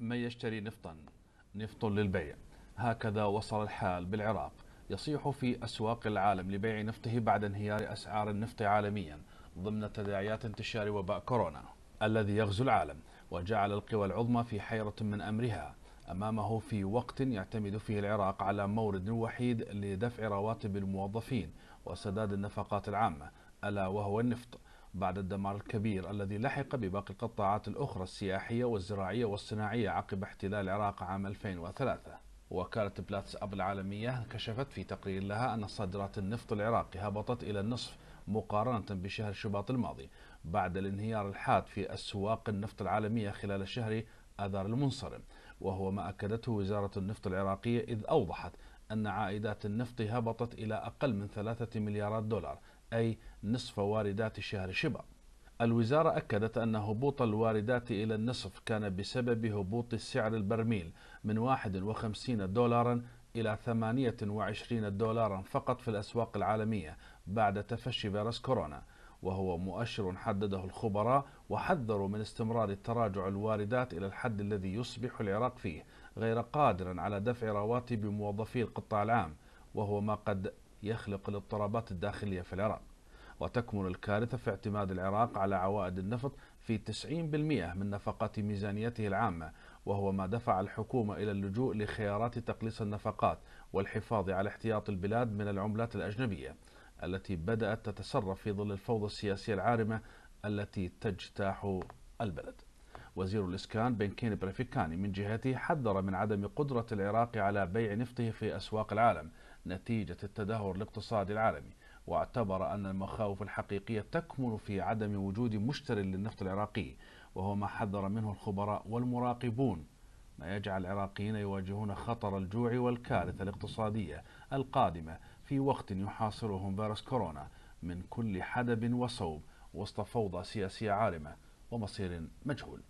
من يشتري نفطا نفط للبيع هكذا وصل الحال بالعراق يصيح في أسواق العالم لبيع نفطه بعد انهيار أسعار النفط عالميا ضمن تداعيات انتشار وباء كورونا الذي يغزو العالم وجعل القوى العظمى في حيرة من أمرها أمامه في وقت يعتمد فيه العراق على مورد وحيد لدفع رواتب الموظفين وسداد النفقات العامة ألا وهو النفط بعد الدمار الكبير الذي لحق بباقي القطاعات الأخرى السياحية والزراعية والصناعية عقب احتلال العراق عام 2003 وكالة بلاتس أب العالمية كشفت في تقرير لها أن صادرات النفط العراقي هبطت إلى النصف مقارنة بشهر شباط الماضي بعد الانهيار الحاد في أسواق النفط العالمية خلال شهر آذار المنصرم وهو ما أكدته وزارة النفط العراقية إذ أوضحت أن عائدات النفط هبطت إلى أقل من ثلاثة مليارات دولار أي نصف واردات شهر شباط الوزارة أكدت أن هبوط الواردات إلى النصف كان بسبب هبوط سعر البرميل من 51 دولارا إلى 28 دولارا فقط في الأسواق العالمية بعد تفشي فيروس كورونا وهو مؤشر حدده الخبراء وحذروا من استمرار تراجع الواردات إلى الحد الذي يصبح العراق فيه غير قادرا على دفع رواتب موظفي القطاع العام وهو ما قد يخلق الاضطرابات الداخلية في العراق وتكمن الكارثة في اعتماد العراق على عوائد النفط في 90% من نفقات ميزانيته العامة وهو ما دفع الحكومة إلى اللجوء لخيارات تقليص النفقات والحفاظ على احتياط البلاد من العملات الأجنبية التي بدأت تتصرف في ظل الفوضى السياسية العارمة التي تجتاح البلد وزير الإسكان بنكين بريفيكاني من جهته حذر من عدم قدرة العراق على بيع نفطه في أسواق العالم نتيجة التدهور الاقتصادي العالمي واعتبر أن المخاوف الحقيقية تكمن في عدم وجود مشتري للنفط العراقي وهو ما حذر منه الخبراء والمراقبون ما يجعل العراقيين يواجهون خطر الجوع والكارثة الاقتصادية القادمة في وقت يحاصرهم فيروس كورونا من كل حدب وصوب وسط فوضى سياسية عارمة ومصير مجهول